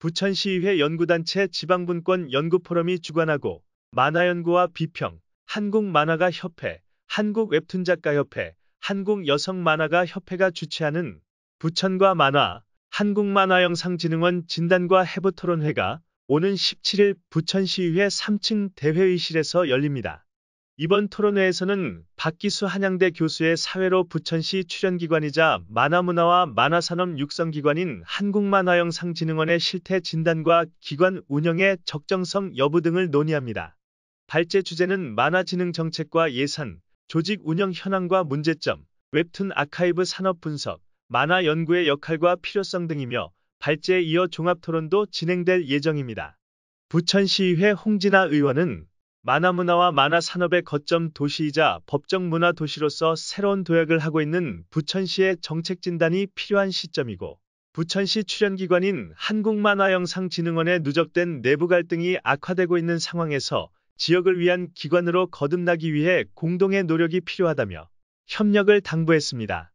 부천시의회 연구단체 지방분권 연구포럼이 주관하고 만화연구와 비평, 한국만화가협회, 한국웹툰작가협회, 한국여성만화가협회가 주최하는 부천과 만화, 한국만화영상진흥원 진단과 해부토론회가 오는 17일 부천시의회 3층 대회의실에서 열립니다. 이번 토론회에서는 박기수 한양대 교수의 사회로 부천시 출연기관이자 만화문화와 만화산업 육성기관인 한국만화영상진흥원의 실태 진단과 기관 운영의 적정성 여부 등을 논의합니다. 발제 주제는 만화진흥 정책과 예산, 조직 운영 현황과 문제점, 웹툰 아카이브 산업 분석, 만화 연구의 역할과 필요성 등이며 발제에 이어 종합 토론도 진행될 예정입니다. 부천시의회 홍진아 의원은 만화문화와 만화산업의 거점 도시이자 법정문화 도시로서 새로운 도약을 하고 있는 부천시의 정책 진단이 필요한 시점이고 부천시 출연기관인 한국만화영상진흥원의 누적된 내부 갈등이 악화되고 있는 상황에서 지역을 위한 기관으로 거듭나기 위해 공동의 노력이 필요하다며 협력을 당부했습니다.